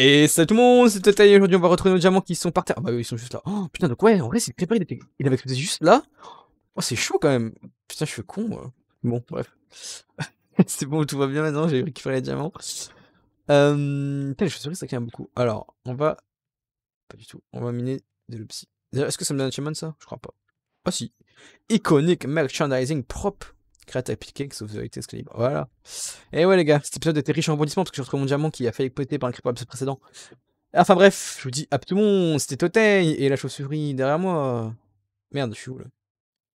Et salut tout le monde, c'est et aujourd'hui on va retrouver nos diamants qui sont par terre. Ah bah oui, ils sont juste là. Oh putain, donc ouais, en vrai, c'est préparé il, il avait explosé juste là. Oh, c'est chaud quand même. Putain, je suis con. Moi. Bon, bref. c'est bon, tout va bien maintenant, j'ai récupéré les diamants. Euh... Putain, les chaussures, ça ça tient beaucoup. Alors, on va. Pas du tout. On va miner de D'ailleurs, Est-ce que ça me donne un shaman ça Je crois pas. Ah si. Iconic merchandising propre Crête appliqué, que vous été Voilà. Et ouais, les gars, cet épisode était riche en rebondissements parce que je retrouve mon diamant qui a failli péter par le creeper précédent. Enfin bref, je vous dis à tout le monde, c'était Totei et la chauve derrière moi. Merde, je suis où là